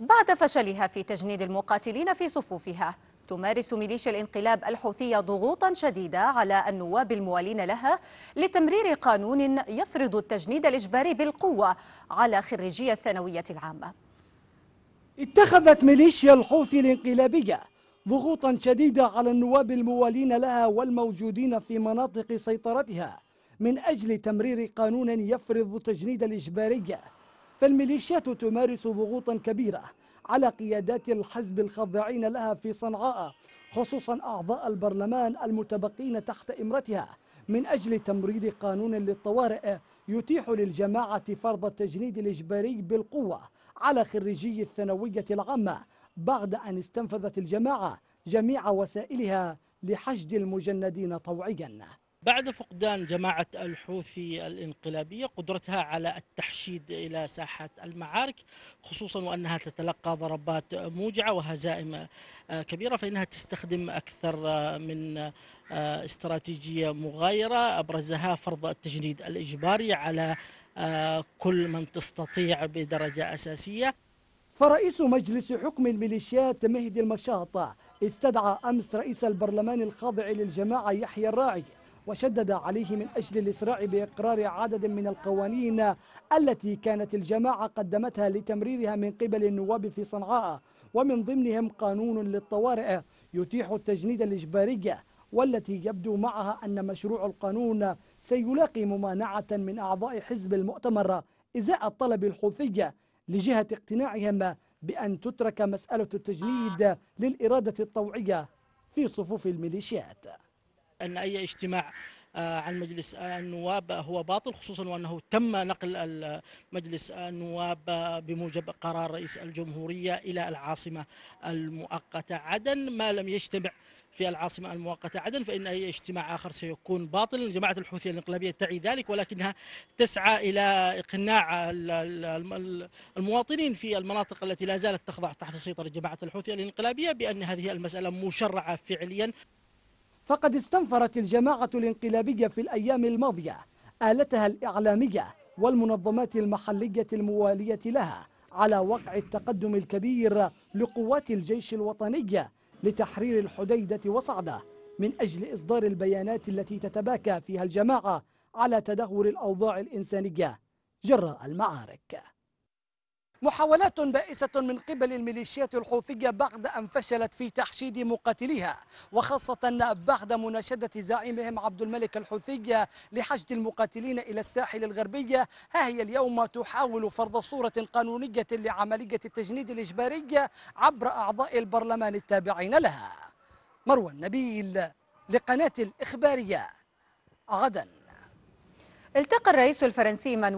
بعد فشلها في تجنيد المقاتلين في صفوفها تمارس ميليشيا الانقلاب الحوثية ضغوطا شديدة على النواب الموالين لها لتمرير قانون يفرض التجنيد الإجباري بالقوة على خريجي الثانوية العامة اتخذت ميليشيا الحوثي الانقلابية ضغوطا شديدة على النواب الموالين لها والموجودين في مناطق سيطرتها من أجل تمرير قانون يفرض التجنيد الإجباري فالميليشيات تمارس ضغوطا كبيرة على قيادات الحزب الخاضعين لها في صنعاء خصوصا أعضاء البرلمان المتبقين تحت إمرتها من أجل تمرير قانون للطوارئ يتيح للجماعة فرض التجنيد الإجباري بالقوة على خريجي الثانوية العامة بعد أن استنفذت الجماعة جميع وسائلها لحشد المجندين طوعيا بعد فقدان جماعة الحوثي الانقلابية قدرتها على التحشيد إلى ساحة المعارك خصوصا وأنها تتلقى ضربات موجعة وهزائم آه، كبيرة فإنها تستخدم أكثر آه، من آه، استراتيجية مغايرة أبرزها فرض التجنيد الإجباري على كل من تستطيع بدرجة أساسية فرئيس مجلس حكم الميليشيات مهدي المشاطة استدعى أمس رئيس البرلمان الخاضع للجماعة يحيى الراعي وشدد عليه من أجل الإسراع بإقرار عدد من القوانين التي كانت الجماعة قدمتها لتمريرها من قبل النواب في صنعاء ومن ضمنهم قانون للطوارئ يتيح التجنيد الإجباري والتي يبدو معها أن مشروع القانون سيلاقي ممانعة من أعضاء حزب المؤتمر إزاء الطلب الحوثي لجهة اقتناعهم بأن تترك مسألة التجنيد للإرادة الطوعية في صفوف الميليشيات أن أي اجتماع آه، عن مجلس النواب هو باطل خصوصا وانه تم نقل مجلس النواب بموجب قرار رئيس الجمهوريه الى العاصمه المؤقته عدن ما لم يجتمع في العاصمة المؤقتة عدن فإن أي اجتماع آخر سيكون باطلا جماعة الحوثي الانقلابية تعي ذلك ولكنها تسعى إلى إقناع المواطنين في المناطق التي لا زالت تخضع تحت سيطرة جماعة الحوثي الانقلابية بأن هذه المسألة مشرعة فعليا فقد استنفرت الجماعة الانقلابية في الأيام الماضية آلتها الإعلامية والمنظمات المحلية الموالية لها على وقع التقدم الكبير لقوات الجيش الوطني لتحرير الحديدة وصعدة من أجل إصدار البيانات التي تتباكى فيها الجماعة على تدهور الأوضاع الإنسانية جراء المعارك محاولات بائسة من قبل الميليشيات الحوثية بعد أن فشلت في تحشيد مقاتليها وخاصة بعد مناشدة زعيمهم عبد الملك الحوثي لحشد المقاتلين إلى الساحل الغربي ها هي اليوم تحاول فرض صورة قانونية لعملية التجنيد الإجباري عبر أعضاء البرلمان التابعين لها مروى النبيل لقناة الإخبارية غدا التقى الرئيس الفرنسي من